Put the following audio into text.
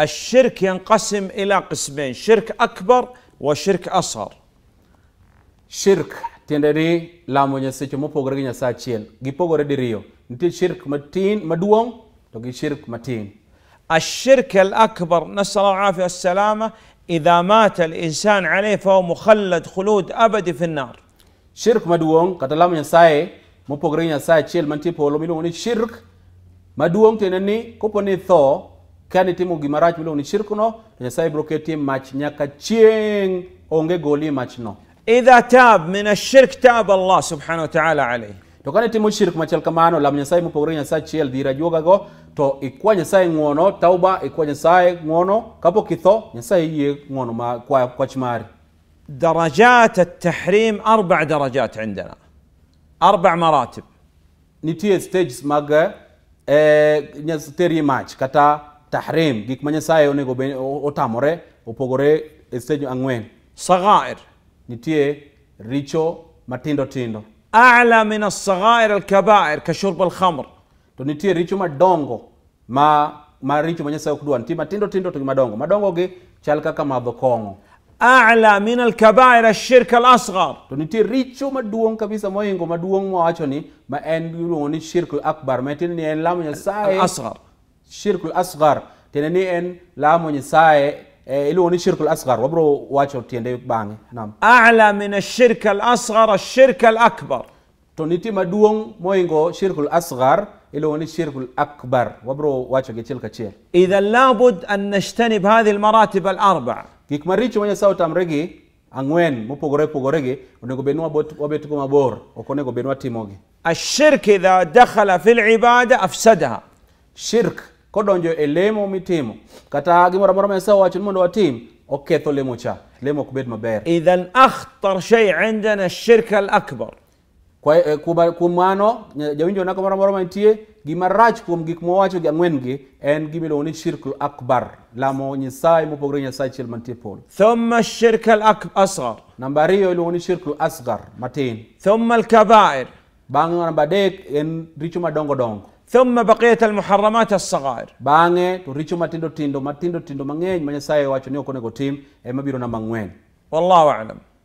الشرك ينقسم الى قسمين شرك اكبر وشرك اصغر شرك tiende ni سيتي مو mopogore gi nyasaye achiel gipogore diriyo nitie shirk matin maduong' to gi شرك متين الشرك الأكبر نسأل الله العافية والسلامة إذا مات الإنسان عليه فهو مخلد خلود أبدي في النار شرك مدوون كتلام مو مبقرين ينساي تشيل منتي تيبولو ميلو شرك مدوون تنني كوبوني ثو kani timu gimarach miluongo ni shirkno nyasaye broke ketie match nyaka chieng' onge goli machno idha tab min ashirk tab allah subhanahu wa taala alayhi to kani timu shirk machal kamano lamo nyasaye mopogore gi chiel dira dhir go to ikwa nyasaye ngono tauba ikwa nyasaye ngono kapo kitho nyasaye yie ngono ma kwa kwa chimari درجات التحريم أربع درجات عندنا أربع مراتب نتيه ستيجز ماغا تيري ماتش كتا tahrim gik ma nyasaye onego be otamore opogore e stage ang'wen sagair nitie richo matindo tindo ala min al-kaba'ir ka shurb al-khamr to nitie richo madongo ma ma richo ma nyasaye ok nitie matindo tindo to madongo madongo gi chal kaka madho kong'o ala min ash-shirk al-asghar to nitie richo maduong' kabisa moingo maduong' mawacho ni ma en iluongo ni shirk akbar ma tin ni en lamo nyasaye asghar الشرك الأصغر تنني إن لا من ساي إلو الشرك الأصغر وبرو واتشو تيندي يكباني نعم أعلى من الشرك الأصغر الشرك الأكبر تنيتي مدوم موينغو شرك الأصغر إلو الشرك الأكبر وبرو واتشو كتيل كتير إذا لابد أن نجتنب هذه المراتب الأربعة كيك مريتش وين ساو تامريجي أنوين مو بوغوري بوغوري ونيكو بينوا بوبيتكو مابور وكونيكو بينوا تيموغي الشرك إذا دخل في العبادة أفسدها شرك kodonjo e lemo mitimo kata gimoro amora ma nyasaye ni mondo watim oketho lemo cha lemo ok bed maber idhan akhtar shay indana ashirka al akbar kuom mano jawinjo na moro amora manitie gima rach kuom gik mawacho gi ang'wen-gi en gima ni shirkul akbar lamo nyasaye mopogore nyasaye achiel mantie polo thumma shirka al asghar namba ariyo iluongo ni shirkul asghar matin thumma al kabair bang'e namba adek en richo madongo dongo ثم بقية المحرمات الصغار بانه توريتشو ماتيندو تيندو ماتيندو تيندو مانغين ما نسايه واتشو نيو كونيكو تيم اما بيرو والله اعلم